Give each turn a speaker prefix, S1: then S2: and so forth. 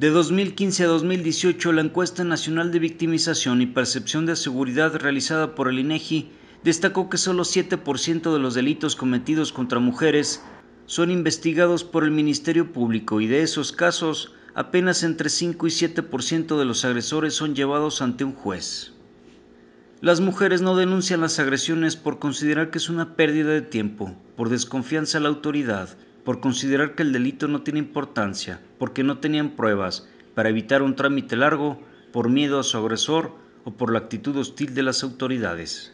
S1: De 2015 a 2018, la encuesta nacional de victimización y percepción de seguridad realizada por el INEGI e destacó que solo 7% de los delitos cometidos contra mujeres son investigados por el Ministerio Público y de esos casos, apenas entre 5 y 7% de los agresores son llevados ante un juez. Las mujeres no denuncian las agresiones por considerar que es una pérdida de tiempo, por desconfianza a la autoridad, por considerar que el delito no tiene importancia, porque no tenían pruebas, para evitar un trámite largo, por miedo a su agresor o por la actitud hostil de las autoridades.